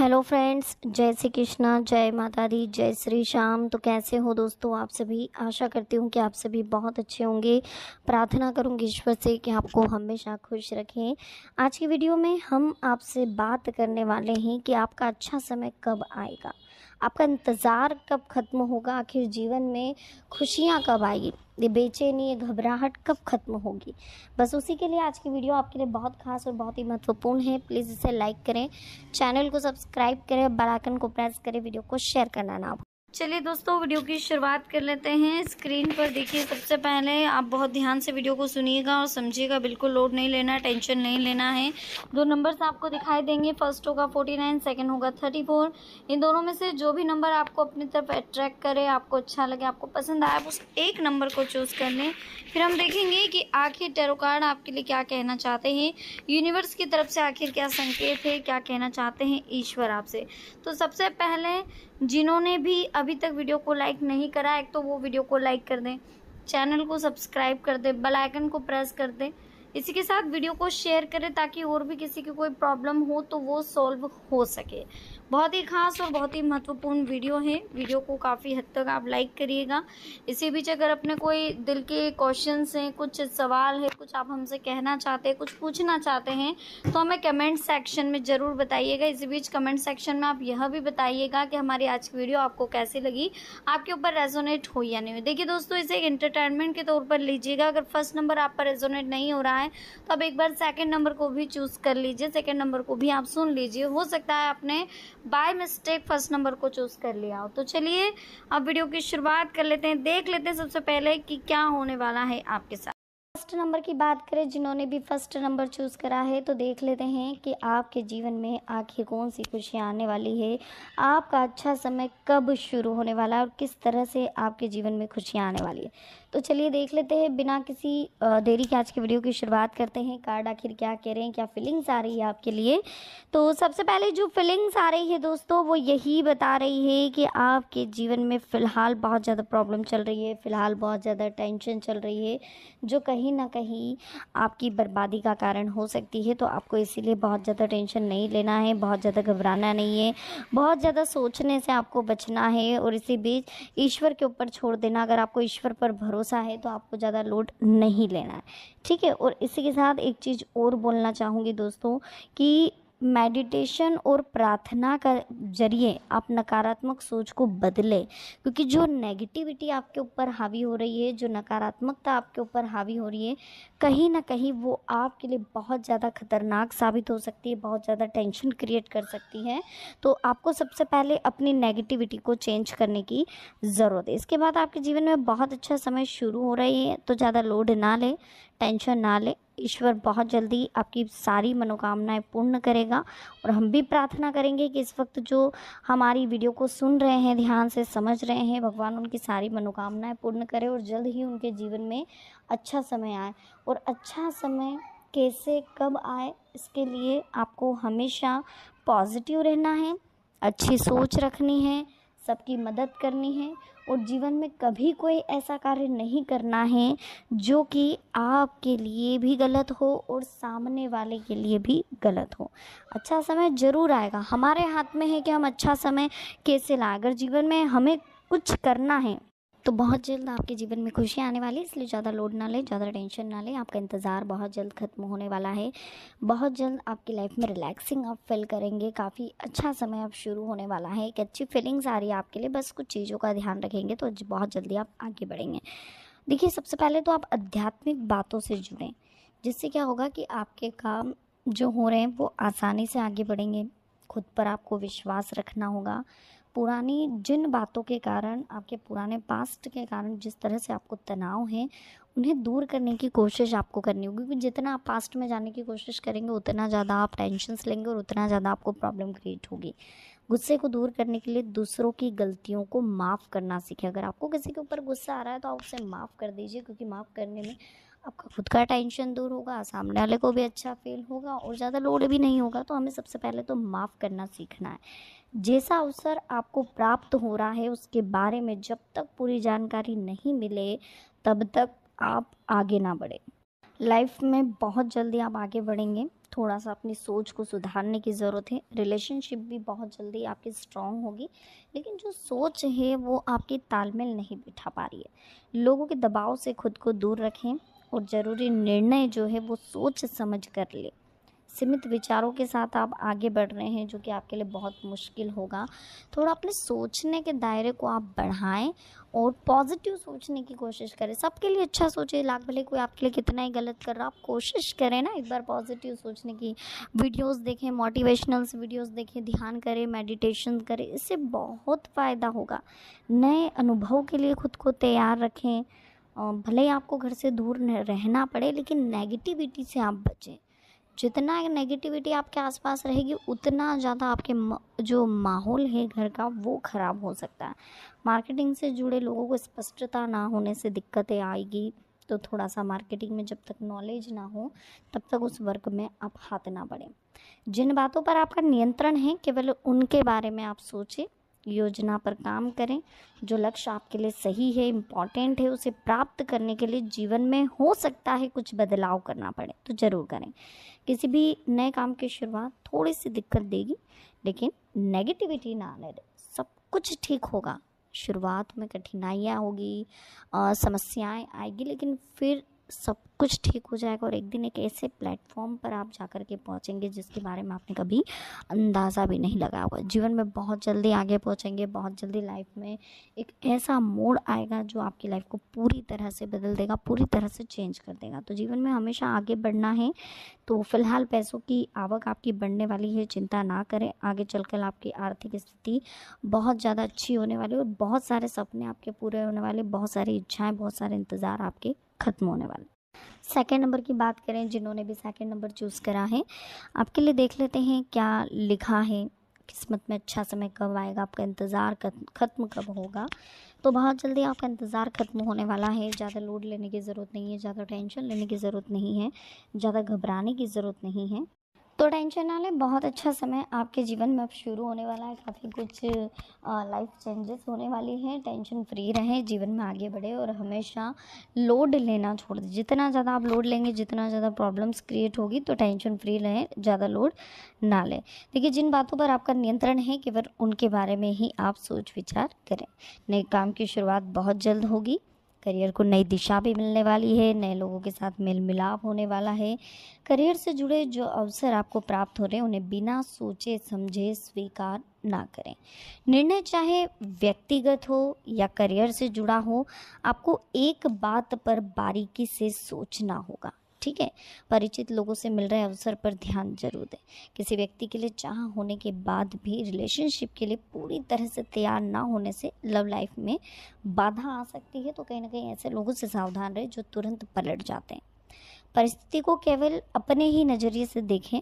hello friends जय श्री कृष्णा जय माता दी जय श्री श्याम तो कैसे हो दोस्तों आप सभी आशा करती हूँ कि आप सभी बहुत अच्छे होंगे प्रार्थना करूँगी ईश्वर से कि आपको हमेशा खुश रखें आज की वीडियो में हम आपसे बात करने वाले हैं कि आपका अच्छा समय कब आएगा आपका इंतज़ार कब ख़त्म होगा आखिर जीवन में खुशियाँ कब आएगी ये बेचैनी ये घबराहट कब ख़त्म होगी बस उसी के लिए आज की वीडियो आपके लिए बहुत खास और बहुत ही महत्वपूर्ण है प्लीज़ इसे लाइक करें चैनल को सब्सक्राइब करें बेल आइकन को प्रेस करें वीडियो को शेयर करना ना चलिए दोस्तों वीडियो की शुरुआत कर लेते हैं स्क्रीन पर देखिए सबसे पहले आप बहुत ध्यान से वीडियो को सुनिएगा और समझिएगा बिल्कुल लोड नहीं लेना टेंशन नहीं लेना है दो नंबर्स आपको दिखाई देंगे फर्स्ट होगा 49 सेकेंड होगा 34 इन दोनों में से जो भी नंबर आपको अपनी तरफ अट्रैक्ट करे आपको अच्छा लगे आपको पसंद आए आप उस एक नंबर को चूज़ कर लें फिर हम देखेंगे कि आखिर टेरोकार्ड आपके लिए क्या कहना चाहते हैं यूनिवर्स की तरफ से आखिर क्या संकेत है क्या कहना चाहते हैं ईश्वर आपसे तो सबसे पहले जिन्होंने भी अभी तक वीडियो को लाइक नहीं करा एक तो वो वीडियो को लाइक कर दें चैनल को सब्सक्राइब कर दें बेल आइकन को प्रेस कर दें इसी के साथ वीडियो को शेयर करें ताकि और भी किसी की कोई प्रॉब्लम हो तो वो सॉल्व हो सके बहुत ही खास और बहुत ही महत्वपूर्ण वीडियो है वीडियो को काफ़ी हद तक आप लाइक करिएगा इसी बीच अगर अपने कोई दिल के क्वेश्चंस हैं कुछ सवाल है कुछ आप हमसे कहना चाहते हैं कुछ पूछना चाहते हैं तो हमें कमेंट सेक्शन में ज़रूर बताइएगा इसी बीच कमेंट सेक्शन में आप यह भी बताइएगा कि हमारी आज की वीडियो आपको कैसी लगी आपके ऊपर रेजोनेट हो या नहीं हुई देखिए दोस्तों इसे इंटरटेनमेंट के तौर पर लीजिएगा अगर फर्स्ट नंबर आप पर रेजोनेट नहीं हो रहा है तो आप एक बार सेकेंड नंबर को भी चूज़ कर लीजिए सेकेंड नंबर को भी आप सुन लीजिए हो सकता है आपने बाय मिस्टेक फर्स्ट नंबर को चूज कर लिया हो तो चलिए अब वीडियो की शुरुआत कर लेते हैं देख लेते हैं सबसे पहले कि क्या होने वाला है आपके साथ फर्स्ट नंबर की बात करें जिन्होंने भी फर्स्ट नंबर चूज़ करा है तो देख लेते हैं कि आपके जीवन में आखिर कौन सी खुशियाँ आने वाली है आपका अच्छा समय कब शुरू होने वाला है और किस तरह से आपके जीवन में खुशियाँ आने वाली है तो चलिए देख लेते हैं बिना किसी देरी के आज की वीडियो की शुरुआत करते हैं कार्ड आखिर क्या कह रहे हैं क्या फीलिंग्स आ रही है आपके लिए तो सबसे पहले जो फीलिंग्स आ रही है दोस्तों वो यही बता रही है कि आपके जीवन में फ़िलहाल बहुत ज़्यादा प्रॉब्लम चल रही है फ़िलहाल बहुत ज़्यादा टेंशन चल रही है जो कहीं ना कहीं आपकी बर्बादी का कारण हो सकती है तो आपको इसीलिए बहुत ज़्यादा टेंशन नहीं लेना है बहुत ज़्यादा घबराना नहीं है बहुत ज़्यादा सोचने से आपको बचना है और इसी बीच ईश्वर के ऊपर छोड़ देना अगर आपको ईश्वर पर भरोसा है तो आपको ज़्यादा लोड नहीं लेना है ठीक है और इसी के साथ एक चीज़ और बोलना चाहूँगी दोस्तों कि मेडिटेशन और प्रार्थना का जरिए आप नकारात्मक सोच को बदलें क्योंकि जो नेगेटिविटी आपके ऊपर हावी हो रही है जो नकारात्मकता आपके ऊपर हावी हो रही है कहीं ना कहीं वो आपके लिए बहुत ज़्यादा खतरनाक साबित हो सकती है बहुत ज़्यादा टेंशन क्रिएट कर सकती है तो आपको सबसे पहले अपनी नेगेटिविटी को चेंज करने की ज़रूरत है इसके बाद आपके जीवन में बहुत अच्छा समय शुरू हो रही है तो ज़्यादा लोड ना लें टेंशन ना लें ईश्वर बहुत जल्दी आपकी सारी मनोकामनाएं पूर्ण करेगा और हम भी प्रार्थना करेंगे कि इस वक्त जो हमारी वीडियो को सुन रहे हैं ध्यान से समझ रहे हैं भगवान उनकी सारी मनोकामनाएं पूर्ण करें और जल्द ही उनके जीवन में अच्छा समय आए और अच्छा समय कैसे कब आए इसके लिए आपको हमेशा पॉजिटिव रहना है अच्छी सोच रखनी है सबकी मदद करनी है और जीवन में कभी कोई ऐसा कार्य नहीं करना है जो कि आपके लिए भी गलत हो और सामने वाले के लिए भी गलत हो अच्छा समय ज़रूर आएगा हमारे हाथ में है कि हम अच्छा समय कैसे लाएं अगर जीवन में हमें कुछ करना है तो बहुत जल्द आपके जीवन में खुशी आने वाली है इसलिए ज़्यादा लोड ना लें ज़्यादा टेंशन ना लें आपका इंतज़ार बहुत जल्द ख़त्म होने वाला है बहुत जल्द आपकी लाइफ में रिलैक्सिंग आप फील करेंगे काफ़ी अच्छा समय अब शुरू होने वाला है एक अच्छी फीलिंग्स आ रही है आपके लिए बस कुछ चीज़ों का ध्यान रखेंगे तो बहुत जल्दी आप आगे बढ़ेंगे देखिए सबसे पहले तो आप आध्यात्मिक बातों से जुड़ें जिससे क्या होगा कि आपके काम जो हो रहे हैं वो आसानी से आगे बढ़ेंगे खुद पर आपको विश्वास रखना होगा पुरानी जिन बातों के कारण आपके पुराने पास्ट के कारण जिस तरह से आपको तनाव है उन्हें दूर करने की कोशिश आपको करनी होगी क्योंकि जितना आप पास्ट में जाने की कोशिश करेंगे उतना ज़्यादा आप टेंशन्स लेंगे और उतना ज़्यादा आपको प्रॉब्लम क्रिएट होगी गुस्से को दूर करने के लिए दूसरों की गलतियों को माफ़ करना सीखें अगर आपको किसी के ऊपर गुस्सा आ रहा है तो आप उसे माफ़ कर दीजिए क्योंकि माफ़ करने में आपका खुद का टेंशन दूर होगा सामने वाले को भी अच्छा फील होगा और ज़्यादा लोड भी नहीं होगा तो हमें सबसे पहले तो माफ़ करना सीखना है जैसा अवसर आपको प्राप्त हो रहा है उसके बारे में जब तक पूरी जानकारी नहीं मिले तब तक आप आगे ना बढ़ें लाइफ में बहुत जल्दी आप आगे बढ़ेंगे थोड़ा सा अपनी सोच को सुधारने की ज़रूरत है रिलेशनशिप भी बहुत जल्दी आपकी स्ट्रांग होगी लेकिन जो सोच है वो आपकी तालमेल नहीं बिठा पा रही है लोगों के दबाव से खुद को दूर रखें और ज़रूरी निर्णय जो है वो सोच समझ कर लें सीमित विचारों के साथ आप आगे बढ़ रहे हैं जो कि आपके लिए बहुत मुश्किल होगा थोड़ा अपने सोचने के दायरे को आप बढ़ाएं और पॉजिटिव सोचने की कोशिश करें सबके लिए अच्छा सोचें लाख भले कोई आपके लिए कितना ही गलत कर रहा आप कोशिश करें ना एक बार पॉजिटिव सोचने की वीडियोस देखें मोटिवेशनल्स वीडियोस देखें ध्यान करें मेडिटेशन करें इससे बहुत फ़ायदा होगा नए अनुभव के लिए खुद को तैयार रखें भले ही आपको घर से दूर रहना पड़े लेकिन नेगेटिविटी से आप बचें जितना नेगेटिविटी आपके आसपास रहेगी उतना ज़्यादा आपके जो माहौल है घर का वो ख़राब हो सकता है मार्केटिंग से जुड़े लोगों को स्पष्टता ना होने से दिक्कतें आएगी तो थोड़ा सा मार्केटिंग में जब तक नॉलेज ना हो तब तक उस वर्क में आप हाथ ना बढ़ें जिन बातों पर आपका नियंत्रण है केवल उनके बारे में आप सोचें योजना पर काम करें जो लक्ष्य आपके लिए सही है इम्पॉर्टेंट है उसे प्राप्त करने के लिए जीवन में हो सकता है कुछ बदलाव करना पड़े तो ज़रूर करें किसी भी नए काम की शुरुआत थोड़ी सी दिक्कत देगी लेकिन नेगेटिविटी ना आने दे सब कुछ ठीक होगा शुरुआत में कठिनाइयाँ होगी समस्याएं आएगी लेकिन फिर सब कुछ ठीक हो जाएगा और एक दिन एक ऐसे प्लेटफॉर्म पर आप जा कर के पहुँचेंगे जिसके बारे में आपने कभी अंदाज़ा भी नहीं लगाया होगा जीवन में बहुत जल्दी आगे पहुँचेंगे बहुत जल्दी लाइफ में एक ऐसा मोड़ आएगा जो आपकी लाइफ को पूरी तरह से बदल देगा पूरी तरह से चेंज कर देगा तो जीवन में हमेशा आगे बढ़ना है तो फ़िलहाल पैसों की आवक आपकी बढ़ने वाली है चिंता ना करें आगे चलकर आपकी आर्थिक स्थिति बहुत ज़्यादा अच्छी होने वाली और बहुत सारे सपने आपके पूरे होने वाले बहुत सारी इच्छाएँ बहुत सारे इंतज़ार आपके ख़त्म होने वाला सेकेंड नंबर की बात करें जिन्होंने भी सेकेंड नंबर चूज़ करा है आपके लिए देख लेते हैं क्या लिखा है किस्मत में अच्छा समय कब आएगा आपका इंतज़ार ख़त्म कब होगा तो बहुत जल्दी आपका इंतज़ार ख़त्म होने वाला है ज़्यादा लोड लेने की ज़रूरत नहीं है ज़्यादा टेंशन लेने की ज़रूरत नहीं है ज़्यादा घबराने की ज़रूरत नहीं है तो टेंशन ना लें बहुत अच्छा समय आपके जीवन में अब शुरू होने वाला है काफ़ी कुछ लाइफ चेंजेस होने वाली हैं टेंशन फ्री रहें जीवन में आगे बढ़े और हमेशा लोड लेना छोड़ दें जितना ज़्यादा आप लोड लेंगे जितना ज़्यादा प्रॉब्लम्स क्रिएट होगी तो टेंशन फ्री रहें ज़्यादा लोड ना लें देखिए जिन बातों पर आपका नियंत्रण है केवल उनके बारे में ही आप सोच विचार करें नए काम की शुरुआत बहुत जल्द होगी करियर को नई दिशा भी मिलने वाली है नए लोगों के साथ मेल मिलाप होने वाला है करियर से जुड़े जो अवसर आपको प्राप्त हो रहे हैं उन्हें बिना सोचे समझे स्वीकार ना करें निर्णय चाहे व्यक्तिगत हो या करियर से जुड़ा हो आपको एक बात पर बारीकी से सोचना होगा ठीक है परिचित लोगों से मिल रहे अवसर पर ध्यान जरूर दें किसी व्यक्ति के लिए चाह होने के बाद भी रिलेशनशिप के लिए पूरी तरह से तैयार ना होने से लव लाइफ में बाधा आ सकती है तो कहीं ना कहीं ऐसे लोगों से सावधान रहे जो तुरंत पलट जाते हैं परिस्थिति को केवल अपने ही नज़रिए से देखें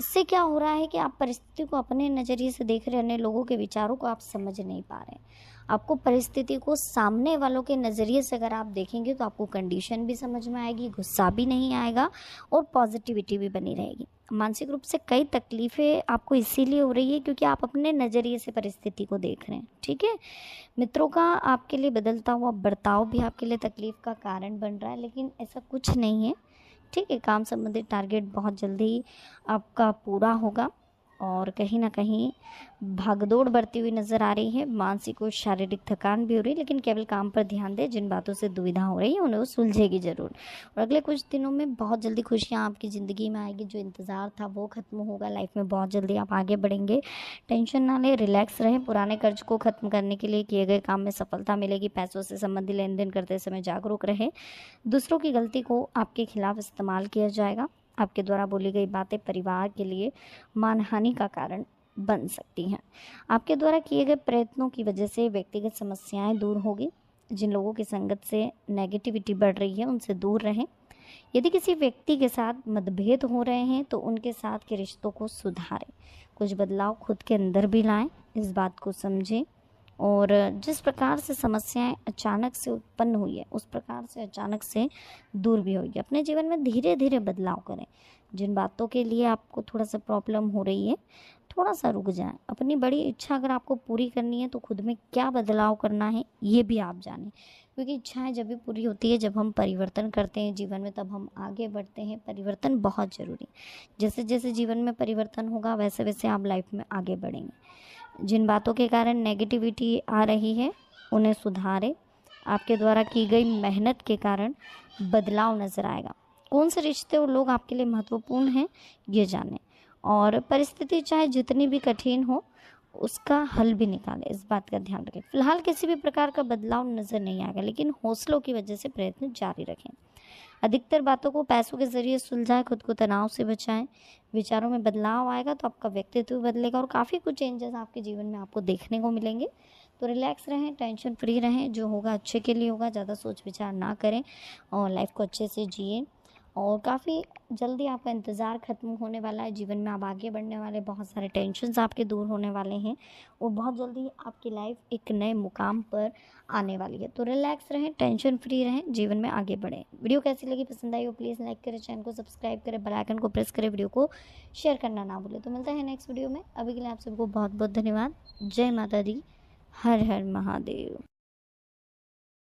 इससे क्या हो रहा है कि आप परिस्थिति को अपने नज़रिए से देख रहे अन्य लोगों के विचारों को आप समझ नहीं पा रहे आपको परिस्थिति को सामने वालों के नज़रिए से अगर आप देखेंगे तो आपको कंडीशन भी समझ में आएगी गुस्सा भी नहीं आएगा और पॉजिटिविटी भी बनी रहेगी मानसिक रूप से कई तकलीफ़ें आपको इसीलिए हो रही है क्योंकि आप अपने नज़रिए से परिस्थिति को देख रहे हैं ठीक है मित्रों का आपके लिए बदलता हुआ बर्ताव भी आपके लिए तकलीफ़ का कारण बन रहा है लेकिन ऐसा कुछ नहीं है ठीक है काम संबंधित टारगेट बहुत जल्दी आपका पूरा होगा और कहीं ना कहीं भागदौड़ बढ़ती हुई नज़र आ रही है मानसिक और शारीरिक थकान भी हो रही है लेकिन केवल काम पर ध्यान दें जिन बातों से दुविधा हो रही है उन्हें वो सुलझेगी ज़रूर और अगले कुछ दिनों में बहुत जल्दी खुशियाँ आपकी ज़िंदगी में आएगी जो इंतज़ार था वो ख़त्म होगा लाइफ में बहुत जल्दी आप आगे बढ़ेंगे टेंशन ना लें रिलैक्स रहें पुराने कर्ज को ख़त्म करने के लिए किए गए काम में सफलता मिलेगी पैसों से संबंधी लेन देन करते समय जागरूक रहें दूसरों की गलती को आपके खिलाफ इस्तेमाल किया जाएगा आपके द्वारा बोली गई बातें परिवार के लिए मानहानि का कारण बन सकती हैं आपके द्वारा किए गए प्रयत्नों की वजह से व्यक्तिगत समस्याएं दूर होगी जिन लोगों की संगत से नेगेटिविटी बढ़ रही है उनसे दूर रहें यदि किसी व्यक्ति के साथ मतभेद हो रहे हैं तो उनके साथ के रिश्तों को सुधारें कुछ बदलाव खुद के अंदर भी लाएं इस बात को समझें और जिस प्रकार से समस्याएं अचानक से उत्पन्न हुई है उस प्रकार से अचानक से दूर भी होगी अपने जीवन में धीरे धीरे बदलाव करें जिन बातों के लिए आपको थोड़ा सा प्रॉब्लम हो रही है थोड़ा सा रुक जाएं अपनी बड़ी इच्छा अगर आपको पूरी करनी है तो खुद में क्या बदलाव करना है ये भी आप जानें क्योंकि इच्छाएं जब भी पूरी होती है जब हम परिवर्तन करते हैं जीवन में तब हम आगे बढ़ते हैं परिवर्तन बहुत ज़रूरी है जैसे जैसे जीवन में परिवर्तन होगा वैसे वैसे आप लाइफ में आगे बढ़ेंगे जिन बातों के कारण नेगेटिविटी आ रही है उन्हें सुधारें आपके द्वारा की गई मेहनत के कारण बदलाव नज़र आएगा कौन से रिश्ते और लोग आपके लिए महत्वपूर्ण हैं ये जानें और परिस्थिति चाहे जितनी भी कठिन हो उसका हल भी निकालें इस बात का ध्यान रखें फिलहाल किसी भी प्रकार का बदलाव नज़र नहीं आएगा लेकिन हौसलों की वजह से प्रयत्न जारी रखें अधिकतर बातों को पैसों के जरिए सुलझाएं खुद को तनाव से बचाएं विचारों में बदलाव आएगा तो आपका व्यक्तित्व बदलेगा और काफ़ी कुछ चेंजेस आपके जीवन में आपको देखने को मिलेंगे तो रिलैक्स रहें टेंशन फ्री रहें जो होगा अच्छे के लिए होगा ज़्यादा सोच विचार ना करें और लाइफ को अच्छे से जिए और काफ़ी जल्दी आपका इंतज़ार ख़त्म होने वाला है जीवन में आप आगे बढ़ने वाले बहुत सारे टेंशन्स आपके दूर होने वाले हैं और बहुत जल्दी आपकी लाइफ एक नए मुकाम पर आने वाली है तो रिलैक्स रहें टेंशन फ्री रहें जीवन में आगे बढ़ें वीडियो कैसी लगी पसंद आई हो प्लीज़ लाइक करें चैनल को सब्सक्राइब करें बेलाइकन को प्रेस करें वीडियो को शेयर करना ना भूलें तो मिलता है नेक्स्ट वीडियो में अभी के लिए आप सबको बहुत बहुत धन्यवाद जय माता दी हर हर महादेव